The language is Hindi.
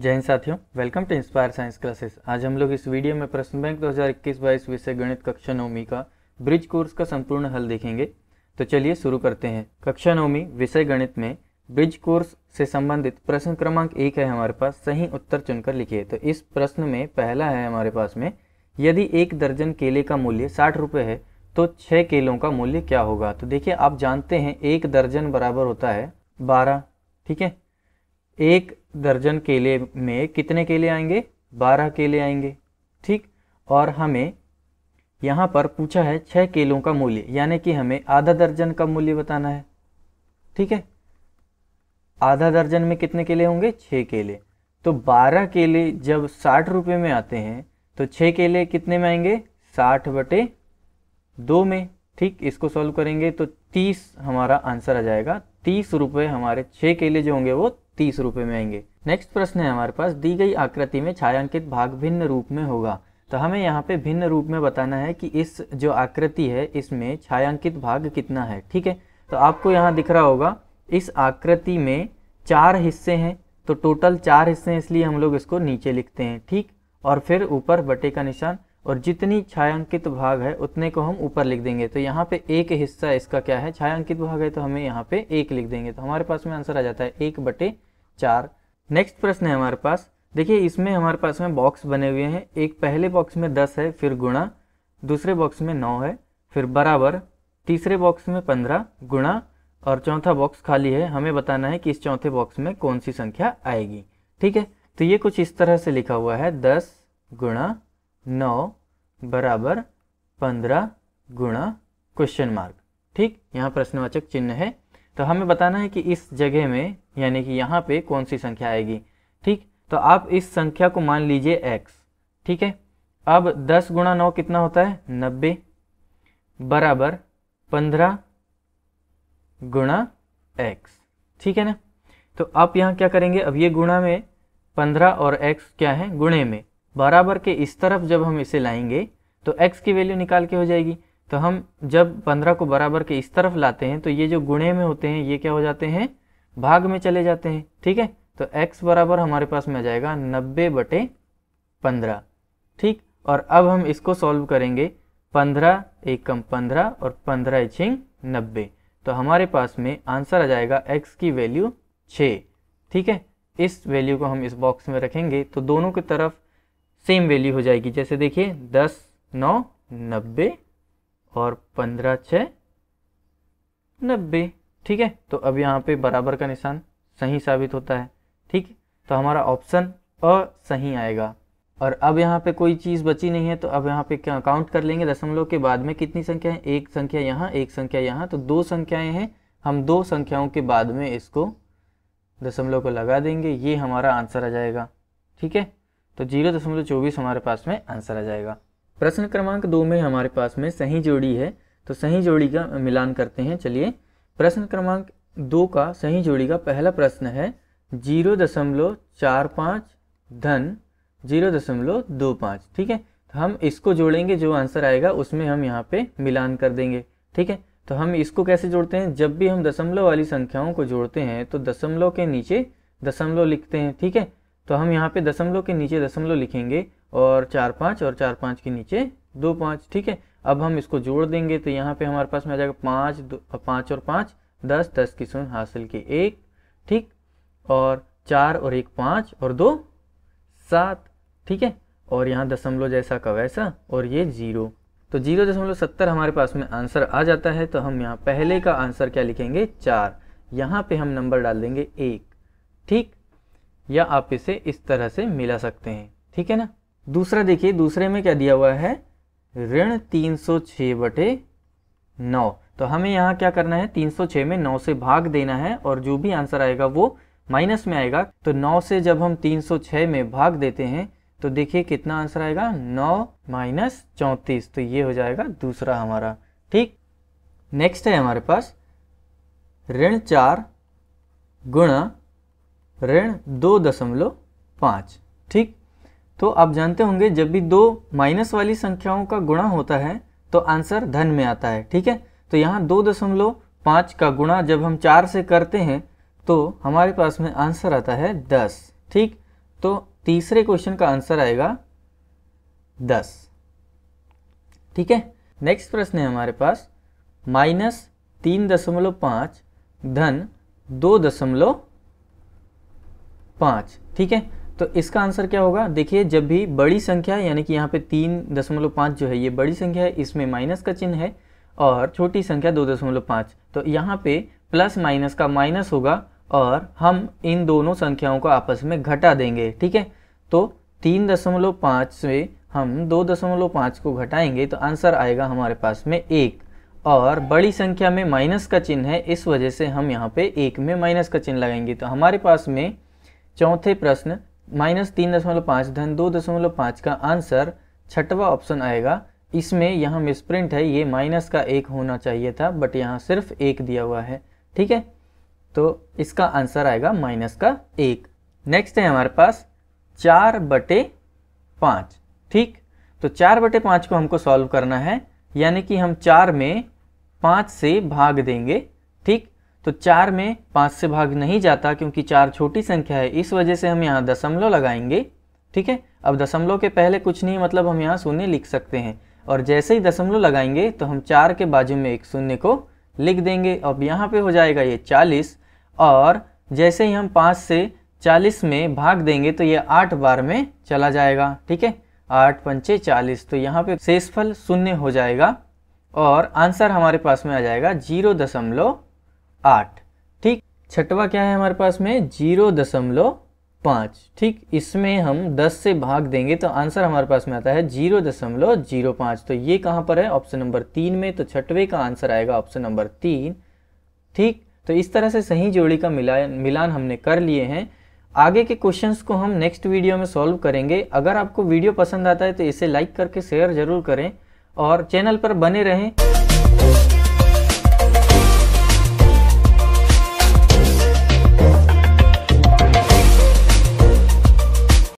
जय हिंद साथियों welcome to inspire science classes आज हम लोग इस वीडियो में प्रश्न बैंक 2021-22 विषय गणित कक्षा नवमी का ब्रिज कोर्स का संपूर्ण हल देखेंगे तो चलिए शुरू करते हैं कक्षा नवमी विषय गणित में ब्रिज कोर्स से संबंधित प्रश्न क्रमांक एक है हमारे पास सही उत्तर चुनकर लिखिए तो इस प्रश्न में पहला है हमारे पास में यदि एक दर्जन केले का मूल्य साठ रुपये है तो छः केलों का मूल्य क्या होगा तो देखिए आप जानते हैं एक दर्जन बराबर होता है बारह ठीक है एक दर्जन केले में कितने केले आएंगे बारह केले आएंगे ठीक और हमें यहाँ पर पूछा है छः केलों का मूल्य यानी कि हमें आधा दर्जन का मूल्य बताना है ठीक है आधा दर्जन में कितने केले होंगे छः केले तो बारह केले जब साठ रुपये में आते हैं तो छः केले कितने में आएंगे साठ बटे दो में ठीक इसको सॉल्व करेंगे तो तीस हमारा आंसर आ जाएगा तीस रुपये हमारे छः केले जो होंगे वो तीस रुपये में आएंगे नेक्स्ट प्रश्न है हमारे पास दी गई आकृति में छायांकित भाग भिन्न रूप में होगा तो हमें यहाँ पे भिन्न रूप में बताना है कि इस जो आकृति है इसमें छायांकित भाग कितना है ठीक है तो आपको यहाँ दिख रहा होगा इस आकृति में चार हिस्से हैं तो टोटल चार हिस्से हैं इसलिए हम लोग इसको नीचे लिखते हैं ठीक और फिर ऊपर बटे का निशान और जितनी छायांकित भाग है उतने को हम ऊपर लिख देंगे तो यहाँ पे एक हिस्सा इसका क्या है छायांकित भाग है तो हमें यहाँ पे एक लिख देंगे तो हमारे पास में आंसर आ जाता है एक बटे चार नेक्स्ट प्रश्न है हमारे पास देखिए इसमें हमारे पास में बॉक्स बने हुए हैं एक पहले बॉक्स में दस है फिर गुणा दूसरे बॉक्स में नौ है फिर बराबर तीसरे बॉक्स में पंद्रह गुणा और चौथा बॉक्स खाली है हमें बताना है कि इस चौथे बॉक्स में कौन सी संख्या आएगी ठीक है तो ये कुछ इस तरह से लिखा हुआ है दस गुणा नौ बराबर पंद्रह गुणा क्वेश्चन मार्क ठीक यहाँ प्रश्नवाचक चिन्ह है तो हमें बताना है कि इस जगह में यानी कि यहाँ पे कौन सी संख्या आएगी ठीक तो आप इस संख्या को मान लीजिए एक्स ठीक है अब दस गुणा नौ कितना होता है नब्बे बराबर पंद्रह गुणा एक्स ठीक है ना तो आप यहाँ क्या करेंगे अब ये गुणा में पंद्रह और एक्स क्या है गुणे में बराबर के इस तरफ जब हम इसे लाएंगे तो एक्स की वैल्यू निकाल के हो जाएगी तो हम जब पंद्रह को बराबर के इस तरफ लाते हैं तो ये जो गुणे में होते हैं ये क्या हो जाते हैं भाग में चले जाते हैं ठीक है तो x बराबर हमारे पास में आ जाएगा नब्बे बटे पंद्रह ठीक और अब हम इसको सॉल्व करेंगे पंद्रह एकम पंद्रह और पंद्रह इचिंग नब्बे तो हमारे पास में आंसर आ जाएगा x की वैल्यू छः ठीक है इस वैल्यू को हम इस बॉक्स में रखेंगे तो दोनों की तरफ सेम वैल्यू हो जाएगी जैसे देखिए दस नौ नब्बे और पंद्रह छः नब्बे ठीक है तो अब यहाँ पे बराबर का निशान सही साबित होता है ठीक तो हमारा ऑप्शन अ सही आएगा और अब यहाँ पे कोई चीज़ बची नहीं है तो अब यहाँ पे क्या काउंट कर लेंगे दशमलव के बाद में कितनी संख्या है एक संख्या यहाँ एक संख्या यहाँ तो दो संख्याएं हैं हम दो संख्याओं के बाद में इसको दशमलव को लगा देंगे ये हमारा आंसर आ जाएगा ठीक है तो जीरो दशमलव चौबीस हमारे पास में आंसर आ जाएगा प्रश्न क्रमांक दो में हमारे पास में सही जोड़ी है तो सही जोड़ी का मिलान करते हैं चलिए प्रश्न क्रमांक दो का सही जोड़ी का पहला प्रश्न है जीरो दशमलव चार पाँच धन जीरो दशमलव दो पाँच ठीक है तो हम इसको जोड़ेंगे जो आंसर आएगा उसमें हम यहाँ पे मिलान कर देंगे ठीक है तो हम इसको कैसे जोड़ते हैं जब भी हम दशमलव वाली संख्याओं को जोड़ते हैं तो दशमलव के नीचे दशमलव लिखते हैं ठीक है तो हम यहाँ पे दशमलव के नीचे दशमलव लिखेंगे और चार पाँच और चार पाँच के नीचे दो पाँच ठीक है अब हम इसको जोड़ देंगे तो यहाँ पे हमारे पास में आ जाएगा पाँच पाँच और पाँच दस दस की सुन हासिल की एक ठीक और चार और एक पाँच और दो सात ठीक है और यहाँ दशमलव जैसा का वैसा और ये जीरो तो जीरो दशमलव सत्तर हमारे पास में आंसर आ जाता है तो हम यहाँ पहले का आंसर क्या लिखेंगे चार यहाँ पे हम नंबर डाल देंगे एक ठीक या आप इसे इस तरह से मिला सकते हैं ठीक है ना दूसरा देखिए दूसरे में क्या दिया हुआ है ऋण तीन सौ छ बटे नौ तो हमें यहाँ क्या करना है तीन सौ छ में नौ से भाग देना है और जो भी आंसर आएगा वो माइनस में आएगा तो नौ से जब हम तीन सौ छः में भाग देते हैं तो देखिए कितना आंसर आएगा नौ माइनस चौंतीस तो ये हो जाएगा दूसरा हमारा ठीक नेक्स्ट है हमारे पास ऋण चार गुणा ऋण दो दशमलव पाँच ठीक तो आप जानते होंगे जब भी दो माइनस वाली संख्याओं का गुणा होता है तो आंसर धन में आता है ठीक है तो यहाँ दो दशमलव पाँच का गुणा जब हम चार से करते हैं तो हमारे पास में आंसर आता है दस ठीक तो तीसरे क्वेश्चन का आंसर आएगा दस ठीक है नेक्स्ट प्रश्न है हमारे पास माइनस तीन दशमलव पाँच धन दो दशमलव पाँच ठीक है तो इसका आंसर क्या होगा देखिए जब भी बड़ी संख्या यानी कि यहाँ पे तीन दशमलव पाँच जो है ये बड़ी संख्या है इसमें माइनस का चिन्ह है और छोटी संख्या दो दशमलव पाँच तो यहाँ पे प्लस माइनस का माइनस होगा और हम इन दोनों संख्याओं को आपस में घटा देंगे ठीक है तो तीन दशमलव पाँच से हम दो दशमलव पाँच को घटाएंगे तो आंसर आएगा हमारे पास में एक और बड़ी संख्या में माइनस का चिन्ह है इस वजह से हम यहाँ पे एक में माइनस का चिन्ह लगाएंगे तो हमारे पास में चौथे प्रश्न माइनस तीन दशमलव पाँच धन दो दशमलव पाँच का आंसर छठवा ऑप्शन आएगा इसमें यहाँ मिसप्रिंट है ये माइनस का एक होना चाहिए था बट यहाँ सिर्फ एक दिया हुआ है ठीक है तो इसका आंसर आएगा माइनस का एक नेक्स्ट है हमारे पास चार बटे पाँच ठीक तो चार बटे पाँच को हमको सॉल्व करना है यानी कि हम चार में पाँच से भाग देंगे ठीक तो चार में पाँच से भाग नहीं जाता क्योंकि चार छोटी संख्या है इस वजह से हम यहाँ दशमलव लगाएंगे ठीक है अब दशमलव के पहले कुछ नहीं मतलब हम यहाँ शून्य लिख सकते हैं और जैसे ही दशमलव लगाएंगे तो हम चार के बाजू में एक शून्य को लिख देंगे अब यहाँ पे हो जाएगा ये चालीस और जैसे ही हम पाँच से चालीस में भाग देंगे तो ये आठ बार में चला जाएगा ठीक है आठ पंचे चालीस तो यहाँ पे शेषफल शून्य हो जाएगा और आंसर हमारे पास में आ जाएगा जीरो दशमलव आठ ठीक छठवा क्या है हमारे पास में जीरो दशमलव पाँच ठीक इसमें हम दस से भाग देंगे तो आंसर हमारे पास में आता है जीरो दशमलव जीरो पाँच तो ये कहाँ पर है ऑप्शन नंबर तीन में तो छठवे का आंसर आएगा ऑप्शन नंबर तीन ठीक तो इस तरह से सही जोड़ी का मिलान मिलान हमने कर लिए हैं आगे के क्वेश्चंस को हम नेक्स्ट वीडियो में सॉल्व करेंगे अगर आपको वीडियो पसंद आता है तो इसे लाइक करके शेयर जरूर करें और चैनल पर बने रहें